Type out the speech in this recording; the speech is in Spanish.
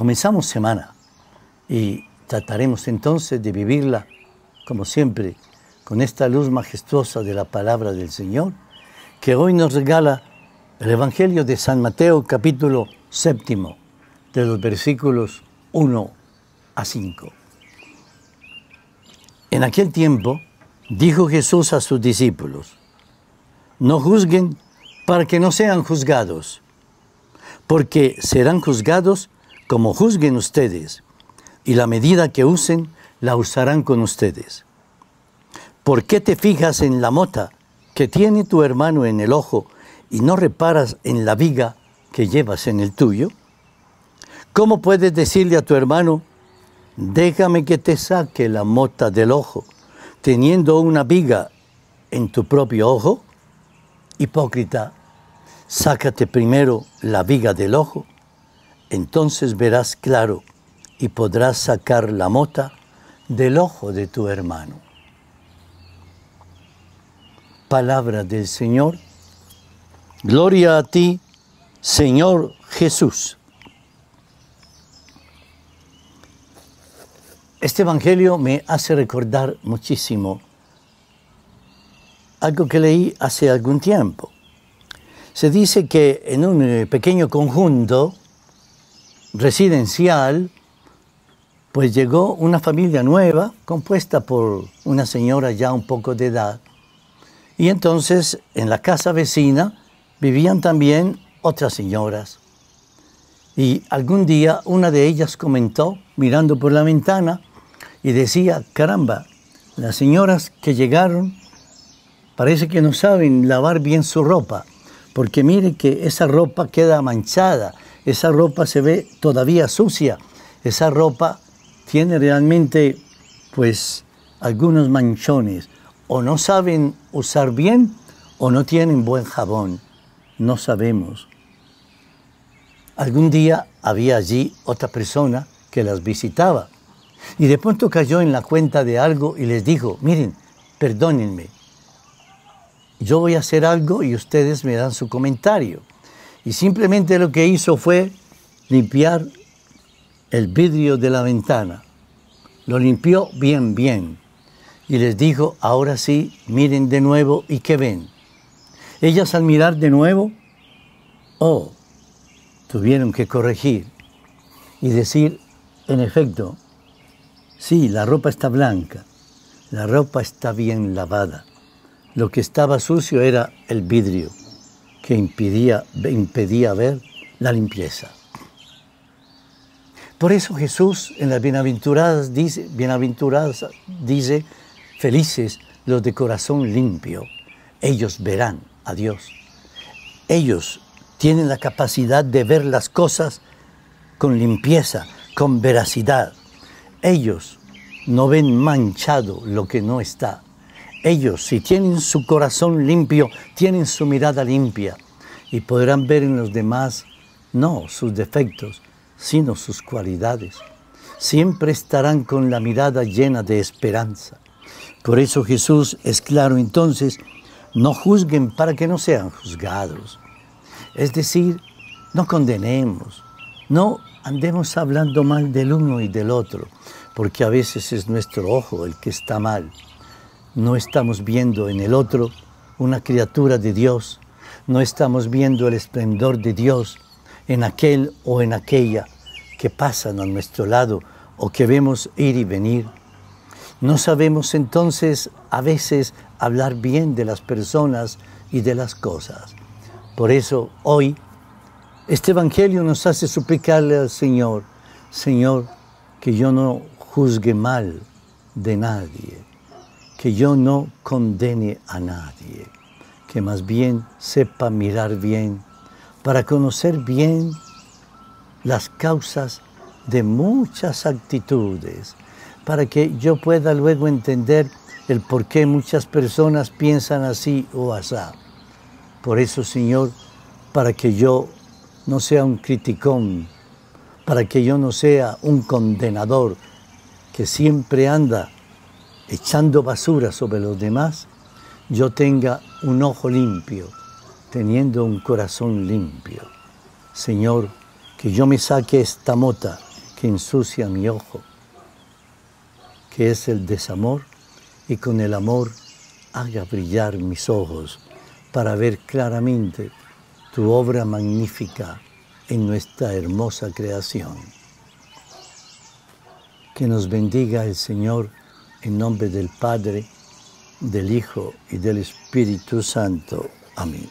Comenzamos semana y trataremos entonces de vivirla, como siempre, con esta luz majestuosa de la palabra del Señor, que hoy nos regala el Evangelio de San Mateo capítulo séptimo, de los versículos 1 a 5. En aquel tiempo dijo Jesús a sus discípulos, no juzguen para que no sean juzgados, porque serán juzgados como juzguen ustedes, y la medida que usen, la usarán con ustedes. ¿Por qué te fijas en la mota que tiene tu hermano en el ojo y no reparas en la viga que llevas en el tuyo? ¿Cómo puedes decirle a tu hermano, déjame que te saque la mota del ojo, teniendo una viga en tu propio ojo? Hipócrita, sácate primero la viga del ojo entonces verás claro y podrás sacar la mota del ojo de tu hermano. Palabra del Señor. Gloria a ti, Señor Jesús. Este Evangelio me hace recordar muchísimo algo que leí hace algún tiempo. Se dice que en un eh, pequeño conjunto residencial, pues llegó una familia nueva, compuesta por una señora ya un poco de edad, y entonces en la casa vecina vivían también otras señoras. Y algún día una de ellas comentó, mirando por la ventana, y decía, caramba, las señoras que llegaron parece que no saben lavar bien su ropa, porque mire que esa ropa queda manchada, esa ropa se ve todavía sucia, esa ropa tiene realmente pues algunos manchones, o no saben usar bien o no tienen buen jabón, no sabemos. Algún día había allí otra persona que las visitaba y de pronto cayó en la cuenta de algo y les dijo, miren, perdónenme, yo voy a hacer algo y ustedes me dan su comentario. Y simplemente lo que hizo fue limpiar el vidrio de la ventana. Lo limpió bien, bien. Y les dijo, ahora sí, miren de nuevo y qué ven. Ellas al mirar de nuevo, oh, tuvieron que corregir y decir, en efecto, sí, la ropa está blanca, la ropa está bien lavada. Lo que estaba sucio era el vidrio que impedía, impedía ver la limpieza. Por eso Jesús en las bienaventuradas dice, bienaventuradas dice, felices los de corazón limpio, ellos verán a Dios. Ellos tienen la capacidad de ver las cosas con limpieza, con veracidad. Ellos no ven manchado lo que no está. Ellos, si tienen su corazón limpio, tienen su mirada limpia y podrán ver en los demás no sus defectos, sino sus cualidades. Siempre estarán con la mirada llena de esperanza. Por eso Jesús es claro entonces, no juzguen para que no sean juzgados. Es decir, no condenemos, no andemos hablando mal del uno y del otro, porque a veces es nuestro ojo el que está mal. No estamos viendo en el otro una criatura de Dios, no estamos viendo el esplendor de Dios en aquel o en aquella que pasan a nuestro lado o que vemos ir y venir. No sabemos entonces a veces hablar bien de las personas y de las cosas. Por eso hoy este Evangelio nos hace suplicarle al Señor, Señor, que yo no juzgue mal de nadie, que yo no condene a nadie, que más bien sepa mirar bien, para conocer bien las causas de muchas actitudes, para que yo pueda luego entender el por qué muchas personas piensan así o asá. Por eso, Señor, para que yo no sea un criticón, para que yo no sea un condenador que siempre anda echando basura sobre los demás, yo tenga un ojo limpio, teniendo un corazón limpio. Señor, que yo me saque esta mota que ensucia mi ojo, que es el desamor, y con el amor haga brillar mis ojos para ver claramente tu obra magnífica en nuestra hermosa creación. Que nos bendiga el Señor en nombre del Padre, del Hijo y del Espíritu Santo. Amén.